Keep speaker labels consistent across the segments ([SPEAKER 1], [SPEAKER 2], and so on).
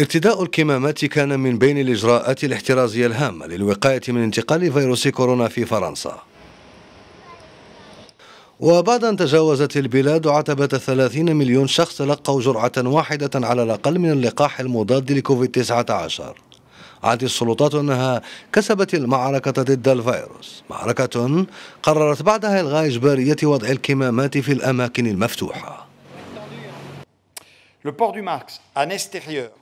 [SPEAKER 1] ارتداء الكمامات كان من بين الإجراءات الاحترازية الهامة للوقاية من انتقال فيروس كورونا في فرنسا وبعد أن تجاوزت البلاد عتبة 30 مليون شخص تلقوا جرعة واحدة على الأقل من اللقاح المضاد لكوفيد 19 عاد السلطات أنها كسبت المعركة ضد الفيروس معركة قررت بعدها إلغاء إجبارية وضع الكمامات في الأماكن المفتوحة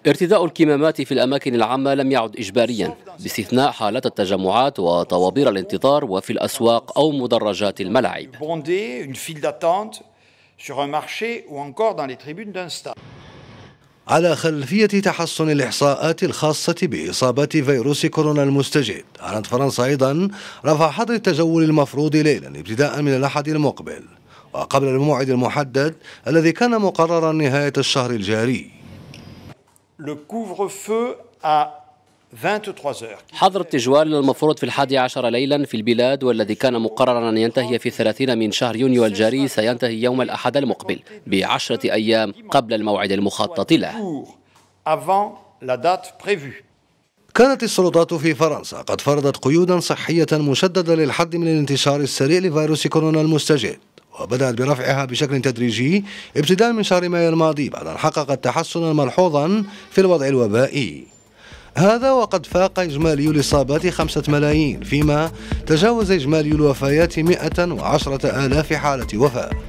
[SPEAKER 2] ارتداء الكمامات في الأماكن العامة لم يعد إجباريا باستثناء حالات التجمعات وطوابير الانتظار وفي الأسواق أو مدرجات الملاعب على
[SPEAKER 1] خلفية تحسن الإحصاءات الخاصة بإصابات فيروس كورونا المستجد أعلنت فرنسا أيضا رفع حظر التجول المفروض ليلا ابتداء من الأحد المقبل قبل الموعد المحدد الذي كان مقررا نهاية الشهر الجاري
[SPEAKER 2] حظر التجوال المفروض في الحادي عشر ليلا في البلاد والذي كان مقررا أن ينتهي في الثلاثين من شهر يونيو الجاري سينتهي يوم الأحد المقبل بعشرة أيام قبل الموعد المخطط له
[SPEAKER 1] كانت السلطات في فرنسا قد فرضت قيودا صحية مشددة للحد من الانتشار السريع لفيروس كورونا المستجد وبدأت برفعها بشكل تدريجي ابتداء من شهر مايو الماضي بعد أن حققت تحسنا ملحوظا في الوضع الوبائي هذا وقد فاق إجمالي الإصابات خمسة ملايين فيما تجاوز إجمالي الوفيات مئة وعشرة آلاف حالة وفاة